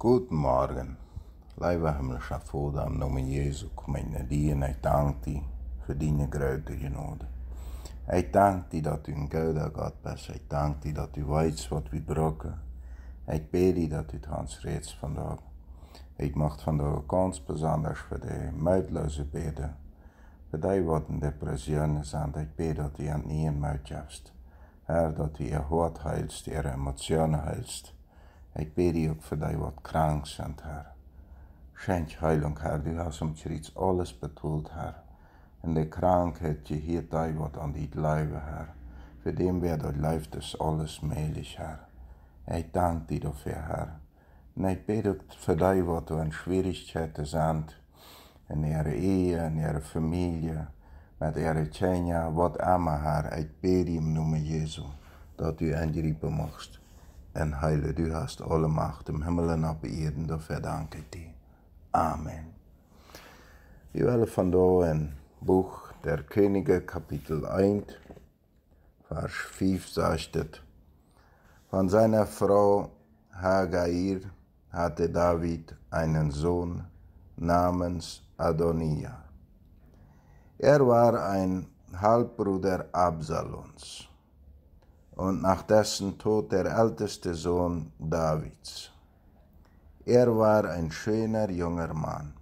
Guten Leiber Himmel Schafoda, im Namen Jesu, Mijn Dien, ich danke dir für je grote genade. Ik dank u dat u een koude gaat best. Ik dank u dat u weet wat we brokken. Ik bid u dat u het ons reeds vandaag. Ik mag vandaag kans bijzonders voor de muidloze bidden. Voor die wat in depressie zijn. Ik bid dat u aan niet in muid Her dat u je hoort heilst, je emotionen heilst egy périok fördai volt krángsant här. Sent hajlunk här, du har som kyrits alles betalt här. En de krankheid je hier dai volt an die leive här. För dem werd dat leift es alles melig här. Ej dank dir dafür här. Nej bedok fördai wat en schwierigkeiten sind. En ihre Ehe, en ihre Familie, met ihre Tjenja, wat amma haar, ej bedium noemen Jezus, dat u en riepen magst. en heile. Du hast alle Macht im Himmel und op Erden, da verdanke ich dir. Amen. Wir werden von da in Buch der Könige, Kapitel 1, Vers 5 sagt Von seiner Frau Hagair hatte David einen Sohn namens Adonia. Er war ein Halbbruder Absalons und nach dessen Tod der älteste Sohn Davids. Er war ein schöner junger Mann.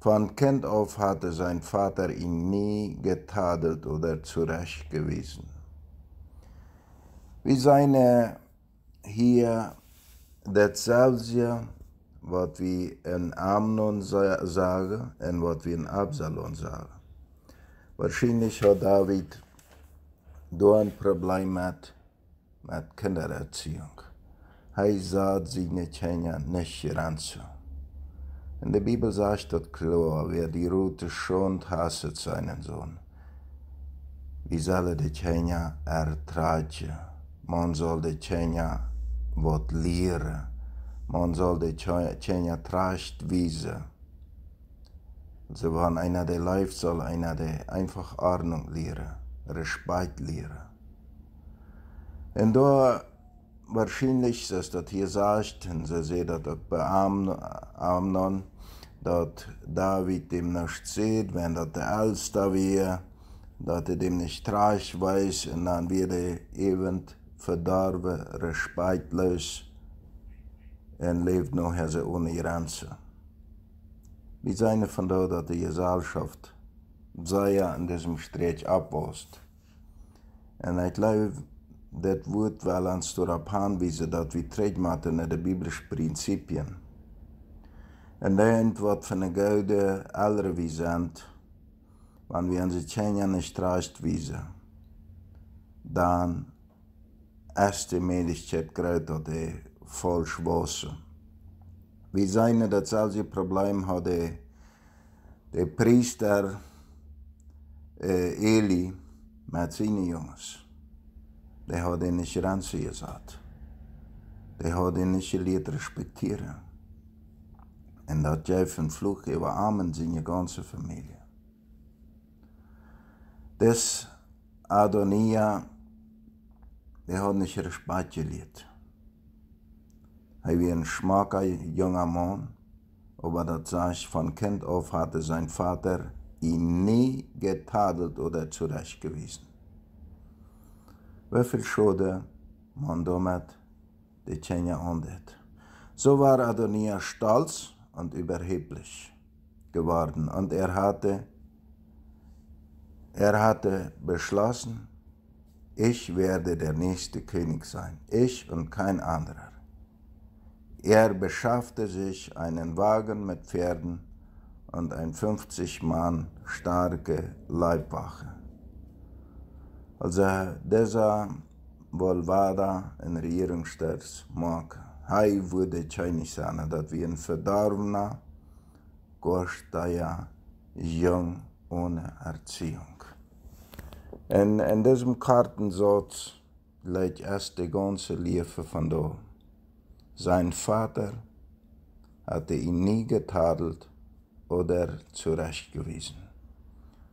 Von Kind auf hatte sein Vater ihn nie getadelt oder zurechtgewiesen. Wie seine hier der Zelsia, was wir in Amnon sagen und was wir in Absalon sagen. Wahrscheinlich hat David du ein Problem mit Kindererziehung. mat cândara tziung. Hai zad zigne chenya neshiranzu. In der Bibel sagt das klar, wer die Rute schont, hasset seinen Sohn. Wie soll er die Chenya ertragen? Man soll die Chenya wort lehren. Man soll die Chenya tracht wiesen. Also wenn einer der läuft, soll einer der einfach Ordnung lehren respeitlere. Und da wahrscheinlich ist das hier sagt, und sie sehen das bei Amnon, dass David dem nicht sieht, wenn das der Älteste wäre, dass er dem nicht reich weiß, und dann wird er eben verdorben, respektlos und lebt noch ohne Grenze. Wie seine von der, dass die Gesellschaft sei Zaya an diesem Streich afwas. Und ich glaube, das woord weil uns darauf aanwijzen dass wir terug moeten naar biblischen Prinzipien. principes. En dat wat van de gouden aller wie zijn, wanneer we onze tjenja niet straat wijzen, dan is de medische kruid dat hij falsch was. We zijn dat zelfs probleem hadden, de priester, eh, Eli met zijn jongens. Die hadden niet ranzen gezet. Die hadden niet geleerd respecteren. En dat Und een vloek over armen in je ganze familie. Das Adonia, der hat niet respect geleerd. Er war ein schmakker junger Mann, aber das Zeug von Kind auf hatte sein Vater ihn nie getadelt oder zurechtgewiesen. Varför Schode, Mondomet, det känja andet. So war Adonia stolz und überheblich geworden und er hatte, er hatte beschlossen, ich werde der nächste König sein, ich und kein anderer. Er beschaffte sich einen Wagen mit Pferden und eine 50 Mann starke Leibwache. Also dieser Volvada in da in Regierungsstaatsmark. Hai wurde Chinesana, dass wir in Verdorbener Gostaja, jung ohne Erziehung. Und in diesem Kartensatz liegt erst die ganze Liebe von da. Sein Vater hatte ihn nie getadelt oder zurecht gewesen.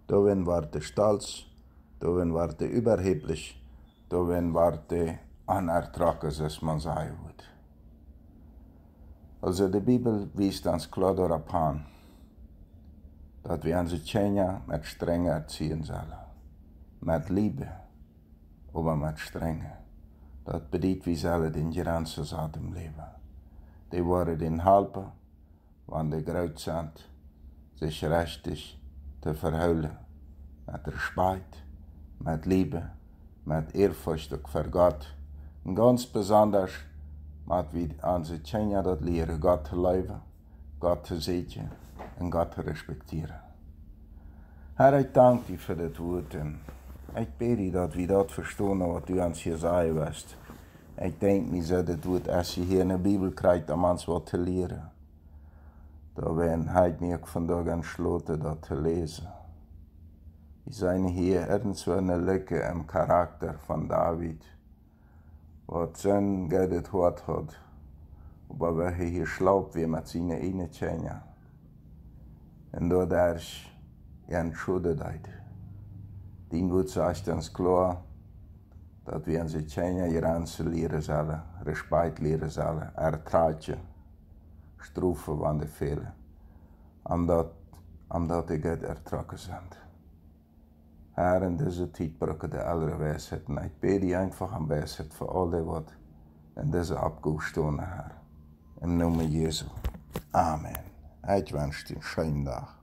Dowen warte stolz, Dowen warte überheblich, Dowen warte anertrages dass man sein wird. Also die Bibel wies uns klar an, dass wir unsere Kinder mit Strenge erziehen sollen. Mit Liebe, aber mit Strenge. Das bedeutet, wir sollen den ganzen Saat dem Leben. Die waren den halben, wenn die groß sind, sich richtig zu verhüllen. Mit Respekt, mit Liebe, mit Ehrfurcht für Gott. Und ganz besonders mit wie unsere Kinder das leren Gott zu leben, Gott zu sehen und Gott zu respektieren. Herr, ich danke dir für das Wort und ich bete dat wie dat verstehen, wat du uns hier zei wirst. Ik denk, mir dat het wordt als je hier in de Bibel krijgt, om ons wat te leren. Da Daarin mir von da ganz entschloten, dat zu lesen. Ich zijn hier ergens een Lücke im Charakter von David, wat zijn gedet wat hat, aber welche hier schlaubt wie met zijn ene Tjenja. En doordat ik entschuldigd Din wordt zachtens klar, dat we onze Tjenja hier aanzuleren sollen, Respekt leren sollen, ertragen. strofe van de velen, omdat, omdat ik het ertrokken zend. Här in deze dus tijd brukken de alle wijsheid. En ik bid die einfach aan wijsheid voor al die wat in deze abgoed haar. Im noemen Jezus. Amen. Ik wens je een schönen